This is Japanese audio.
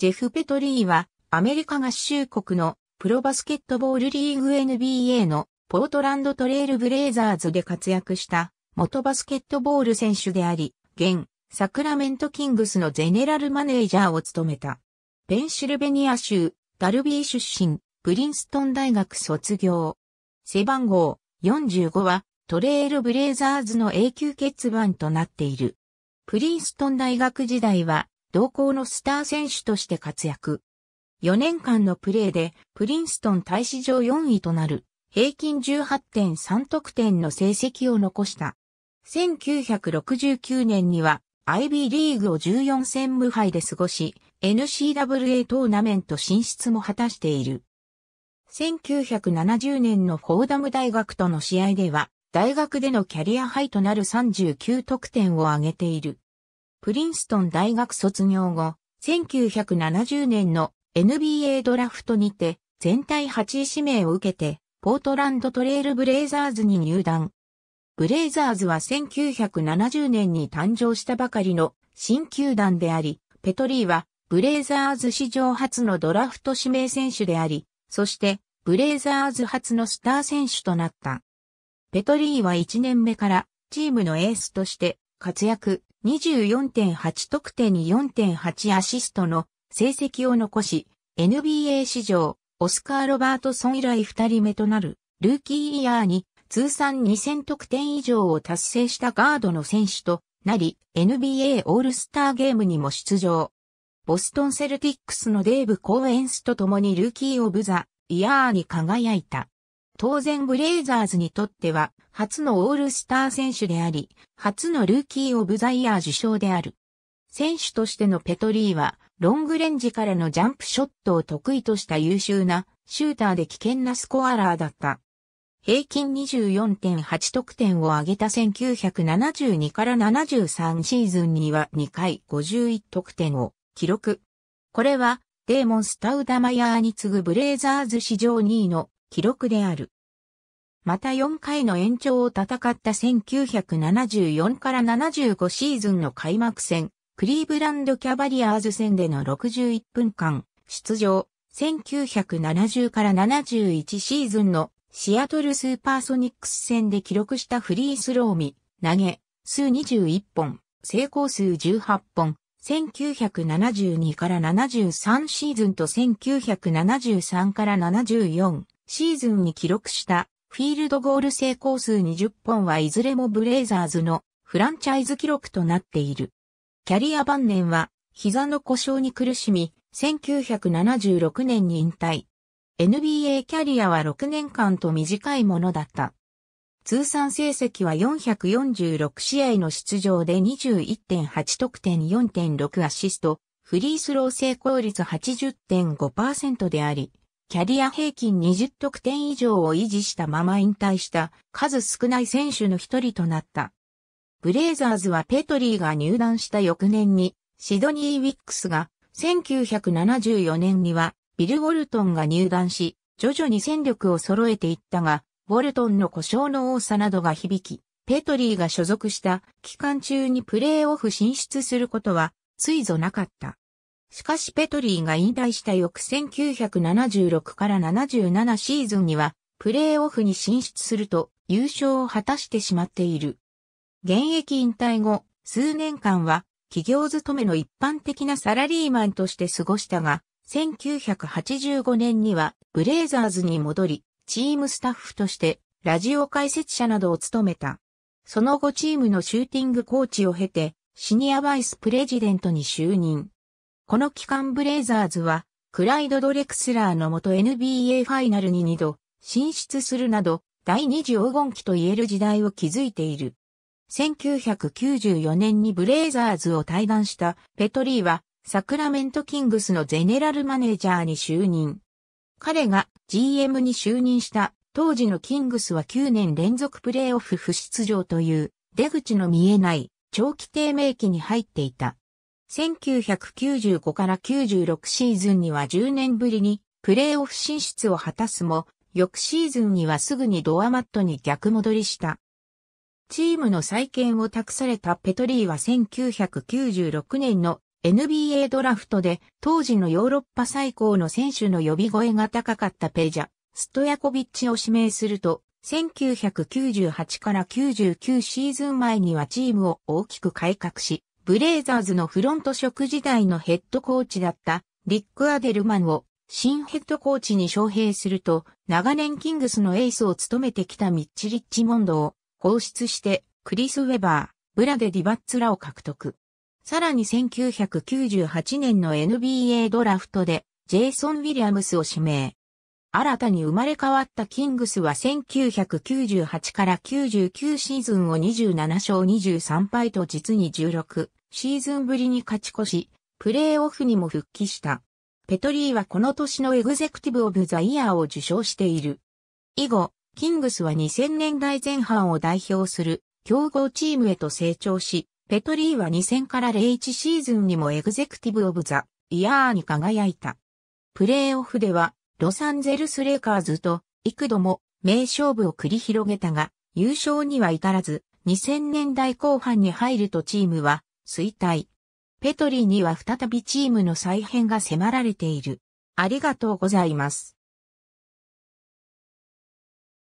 ジェフ・ペトリーは、アメリカ合衆国のプロバスケットボールリーグ NBA のポートランドトレイルブレイザーズで活躍した元バスケットボール選手であり、現サクラメントキングスのゼネラルマネージャーを務めた。ペンシルベニア州ダルビー出身、プリンストン大学卒業。背番号45はトレイルブレイザーズの永久欠番となっている。プリンストン大学時代は同校のスター選手として活躍。4年間のプレーでプリンストン大使上4位となる平均18.3得点の成績を残した。1969年には IB リーグを14戦無敗で過ごし、n c w a トーナメント進出も果たしている。1970年のフォーダム大学との試合では、大学でのキャリアハイとなる39得点を挙げている。プリンストン大学卒業後、1970年の NBA ドラフトにて、全体8位指名を受けて、ポートランドトレイルブレイザーズに入団。ブレイザーズは1970年に誕生したばかりの新球団であり、ペトリーはブレイザーズ史上初のドラフト指名選手であり、そしてブレイザーズ初のスター選手となった。ペトリーは1年目からチームのエースとして活躍、24.8得点に4.8アシストの成績を残し、NBA 史上、オスカー・ロバートソン以来2人目となる、ルーキーイヤーに通算2000得点以上を達成したガードの選手となり、NBA オールスターゲームにも出場。ボストンセルティックスのデーブ・コーエンスと共にルーキー・オブ・ザ・イヤーに輝いた。当然ブレイザーズにとっては初のオールスター選手であり、初のルーキーオブザイヤー受賞である。選手としてのペトリーは、ロングレンジからのジャンプショットを得意とした優秀なシューターで危険なスコアラーだった。平均24.8得点を上げた1972から73シーズンには2回51得点を記録。これはデーモン・スタウダマヤーに次ぐブレイザーズ史上2位の記録である。また4回の延長を戦った1974から75シーズンの開幕戦、クリーブランドキャバリアーズ戦での61分間、出場、1970から71シーズンのシアトルスーパーソニックス戦で記録したフリースローミ、投げ、数21本、成功数18本、1972から73シーズンと1973から74シーズンに記録したフィールドゴール成功数20本はいずれもブレイザーズのフランチャイズ記録となっている。キャリア晩年は膝の故障に苦しみ、1976年に引退。NBA キャリアは6年間と短いものだった。通算成績は446試合の出場で21.8得点4.6アシスト、フリースロー成功率80.5%であり、キャリア平均20得点以上を維持したまま引退した数少ない選手の一人となった。ブレイザーズはペトリーが入団した翌年にシドニー・ウィックスが1974年にはビル・ウォルトンが入団し徐々に戦力を揃えていったがウォルトンの故障の多さなどが響きペトリーが所属した期間中にプレーオフ進出することはついぞなかった。しかしペトリーが引退した翌1976から77シーズンには、プレーオフに進出すると優勝を果たしてしまっている。現役引退後、数年間は企業勤めの一般的なサラリーマンとして過ごしたが、1985年にはブレイザーズに戻り、チームスタッフとしてラジオ解説者などを務めた。その後チームのシューティングコーチを経て、シニアバイスプレジデントに就任。この期間ブレイザーズは、クライド・ドレクスラーのもと NBA ファイナルに2度進出するなど、第二次黄金期と言える時代を築いている。1994年にブレイザーズを退団したペトリーは、サクラメントキングスのゼネラルマネージャーに就任。彼が GM に就任した当時のキングスは9年連続プレーオフ不出場という出口の見えない長期低迷期に入っていた。1995から96シーズンには10年ぶりにプレーオフ進出を果たすも、翌シーズンにはすぐにドアマットに逆戻りした。チームの再建を託されたペトリーは1996年の NBA ドラフトで当時のヨーロッパ最高の選手の呼び声が高かったペジャ、ストヤコビッチを指名すると、1998から99シーズン前にはチームを大きく改革し、ブレイザーズのフロント職時代のヘッドコーチだったリック・アデルマンを新ヘッドコーチに招聘すると、長年キングスのエースを務めてきたミッチ・リッチモンドを放出して、クリス・ウェバー、ブラデ・ディバッツらを獲得。さらに1998年の NBA ドラフトで、ジェイソン・ウィリアムスを指名。新たに生まれ変わったキングスは1998から99シーズンを27勝23敗と実に16シーズンぶりに勝ち越し、プレーオフにも復帰した。ペトリーはこの年のエグゼクティブ・オブ・ザ・イヤーを受賞している。以後、キングスは2000年代前半を代表する強豪チームへと成長し、ペトリーは2000から01シーズンにもエグゼクティブ・オブ・ザ・イヤーに輝いた。プレーオフではロサンゼルスレイカーズと幾度も名勝負を繰り広げたが、優勝には至らず、2000年代後半に入るとチームは衰退。ペトリーには再びチームの再編が迫られている。ありがとうございます。